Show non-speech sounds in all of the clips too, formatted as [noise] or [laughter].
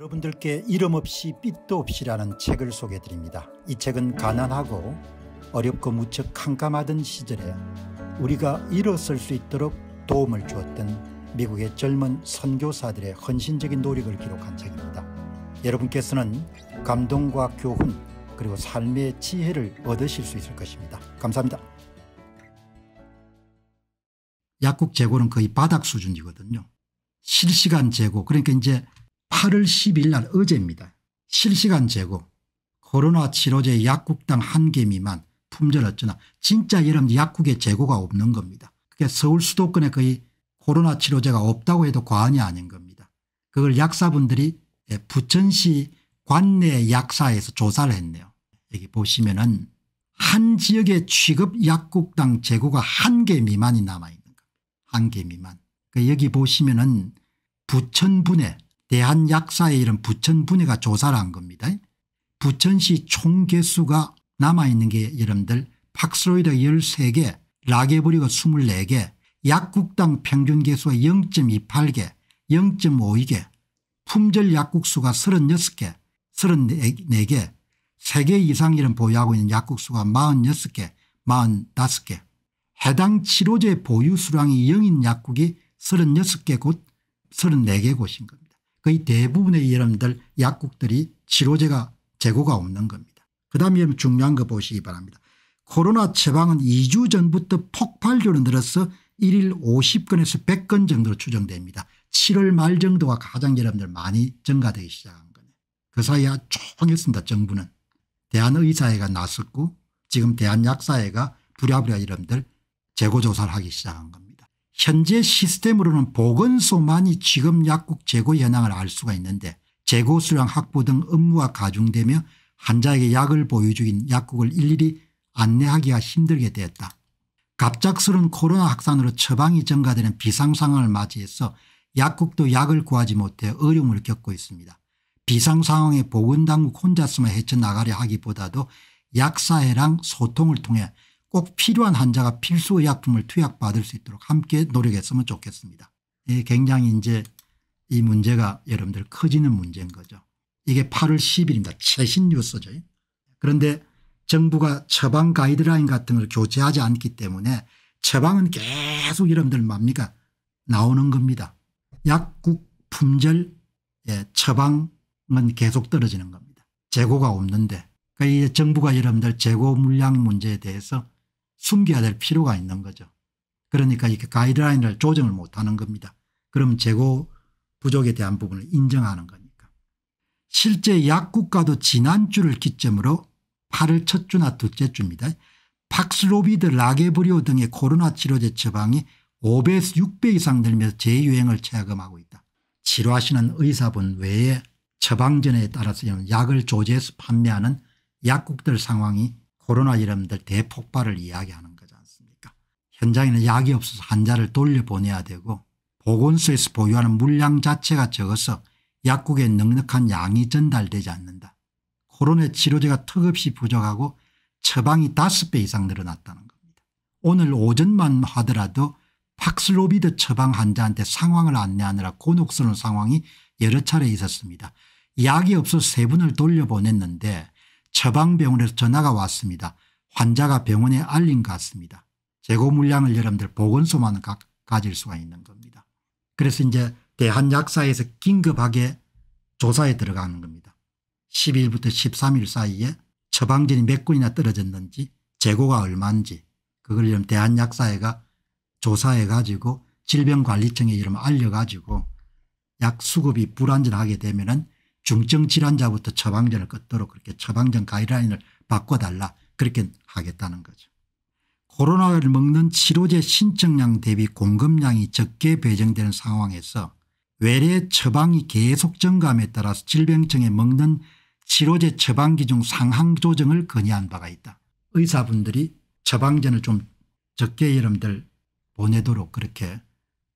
여러분들께 이름 없이 빛도 없이라는 책을 소개해 드립니다. 이 책은 가난하고 어렵고 무척 캄캄하던 시절에 우리가 일어설 수 있도록 도움을 주었던 미국의 젊은 선교사들의 헌신적인 노력을 기록한 책입니다. 여러분께서는 감동과 교훈 그리고 삶의 지혜를 얻으실 수 있을 것입니다. 감사합니다. 약국 재고는 거의 바닥 수준이거든요. 실시간 재고 그러니까 이제 8월 10일 날 어제입니다. 실시간 재고 코로나 치료제 약국당 한 개 미만 품절 어쩌나 진짜 여러분 약국에 재고가 없는 겁니다. 그게 서울 수도권에 거의 코로나 치료제가 없다고 해도 과언이 아닌 겁니다. 그걸 약사분들이 예, 부천시 관내 약사에서 조사를 했네요. 여기 보시면은 한 지역의 취급 약국당 재고가 한 개 미만이 남아있는 겁니다. 한개 미만. 그 여기 보시면은 부천분에 대한약사의 이런 부천 분해가 조사를 한 겁니다. 부천시 총 개수가 남아있는 게 여러분들 팍스로이드 13개 라게브리가 24개 약국당 평균 개수가 0.28개 0.52개 품절 약국 수가 36개 34개 3개 이상 이런 보유하고 있는 약국 수가 46개 45개 해당 치료제 보유 수량이 0인 약국이 36개 곳 34개 곳인 겁니다. 거의 대부분의 여러분들 약국들이 치료제가 재고가 없는 겁니다. 그다음에 중요한 거 보시기 바랍니다. 코로나 처방은 2주 전부터 폭발적으로 늘어서 1일 50건에서 100건 정도로 추정됩니다. 7월 말 정도가 가장 여러분들 많이 증가되기 시작한 거예요. 그 사이에 총했습니다 정부는. 대한의사회가 나섰고 지금 대한약사회가 부랴부랴 여러분들 재고조사를 하기 시작한 겁니다. 현재 시스템으로는 보건소만이 지금 약국 재고 현황을 알 수가 있는데 재고 수량 확보 등 업무가 가중되며 환자에게 약을 보유 중인 약국을 일일이 안내하기가 힘들게 되었다. 갑작스런 코로나 확산으로 처방이 증가되는 비상상황을 맞이해서 약국도 약을 구하지 못해 어려움을 겪고 있습니다. 비상상황에 보건당국 혼자서만 헤쳐나가려 하기보다도 약사회랑 소통을 통해 꼭 필요한 환자가 필수의약품을 투약받을 수 있도록 함께 노력했으면 좋겠습니다. 예, 굉장히 이제 이 문제가 여러분들 커지는 문제인 거죠. 이게 8월 10일입니다. 최신 뉴스죠. 그런데 정부가 처방 가이드라인 같은 걸 교체하지 않기 때문에 처방은 계속 여러분들 뭡니까 나오는 겁니다. 약국 품절 예, 처방은 계속 떨어지는 겁니다. 재고가 없는데 그러니까 정부가 여러분들 재고 물량 문제에 대해서 숨겨야 될 필요가 있는 거죠. 그러니까 이렇게 가이드라인을 조정을 못하는 겁니다. 그럼 재고 부족에 대한 부분을 인정하는 거니까. 실제 약국가도 지난주를 기점으로 8월 첫 주나 둘째 주입니다. 박스로비드 라게브리오 등의 코로나 치료제 처방이 5배에서 6배 이상 늘면서 재유행을 체감하고 있다. 치료하시는 의사분 외에 처방전에 따라서 약을 조제해서 판매하는 약국들 상황이 코로나 이름들 대폭발을 이야기하는 거지 않습니까 현장에는 약이 없어서 환자를 돌려보내야 되고 보건소에서 보유하는 물량 자체가 적어서 약국에 넉넉한 양이 전달되지 않는다. 코로나 치료제가 턱없이 부족하고 처방이 5배 이상 늘어났다는 겁니다. 오늘 오전만 하더라도 팍슬로비드 처방 환자한테 상황을 안내하느라 곤혹스러운 상황이 여러 차례 있었습니다. 약이 없어 세 분을 돌려보냈는데 처방병원에서 전화가 왔습니다. 환자가 병원에 알린 것 같습니다. 재고 물량을 여러분들 보건소만 가, 가질 수가 있는 겁니다. 그래서 이제 대한약사에서 긴급하게 조사에 들어가는 겁니다. 1 0일부터 13일 사이에 처방전이 몇 건이나 떨어졌는지 재고가 얼마인지 그걸 이름 대한약사회가 조사해 가지고 질병관리청에 이름 알려 가지고 약 수급이 불안전하게 되면 은 중증 질환자부터 처방전을 끊도록 그렇게 처방전 가이드라인을 바꿔달라 그렇게 하겠다는 거죠. 코로나를 먹는 치료제 신청량 대비 공급량이 적게 배정되는 상황에서 외래 처방이 계속 증감에 따라서 질병청에 먹는 치료제 처방 기준 상향 조정을 건의한 바가 있다. 의사분들이 처방전을 좀 적게 여러분들 보내도록 그렇게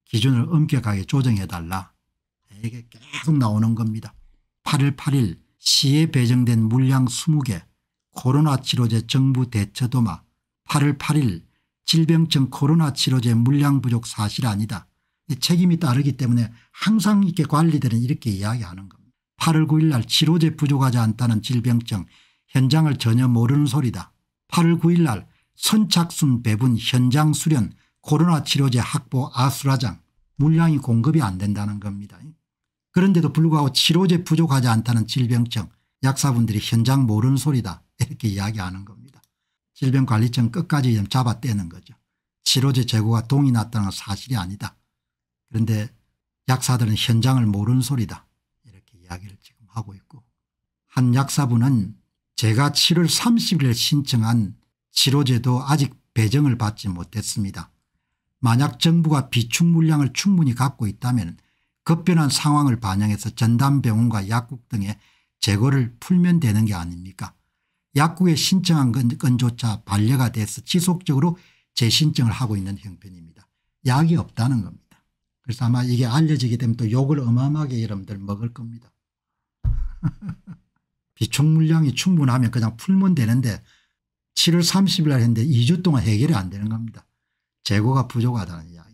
기준을 엄격하게 조정해달라. 이게 계속 나오는 겁니다. 8월 8일 시에 배정된 물량 20개 코로나 치료제 정부 대처 도마 8월 8일 질병청 코로나 치료제 물량 부족 사실 아니다. 책임이 따르기 때문에 항상 이렇게 관리들은 이렇게 이야기하는 겁니다. 8월 9일 날 치료제 부족하지 않다는 질병청 현장을 전혀 모르는 소리다. 8월 9일 날 선착순 배분 현장 수련 코로나 치료제 확보 아수라장 물량이 공급이 안 된다는 겁니다. 그런데도 불구하고 치료제 부족하지 않다는 질병청 약사분들이 현장 모르는 소리다 이렇게 이야기하는 겁니다. 질병관리청 끝까지 좀 잡아떼는 거죠. 치료제 재고가 동이 났다는 건 사실이 아니다. 그런데 약사들은 현장을 모르는 소리다 이렇게 이야기를 지금 하고 있고 한 약사분은 제가 7월 30일에 신청한 치료제도 아직 배정을 받지 못했습니다. 만약 정부가 비축 물량을 충분히 갖고 있다면 급변한 상황을 반영해서 전담병원과 약국 등의 재고를 풀면 되는 게 아닙니까 약국에 신청한 건조차 반려가 돼서 지속적으로 재신청을 하고 있는 형편입니다. 약이 없다는 겁니다. 그래서 아마 이게 알려지게 되면 또 욕을 어마어마하게 여러분들 먹을 겁니다. [laughs] 비축 물량이 충분하면 그냥 풀면 되는데 7월 30일 날 했는데 2주 동안 해결이 안 되는 겁니다. 재고가 부족하다는 이야기.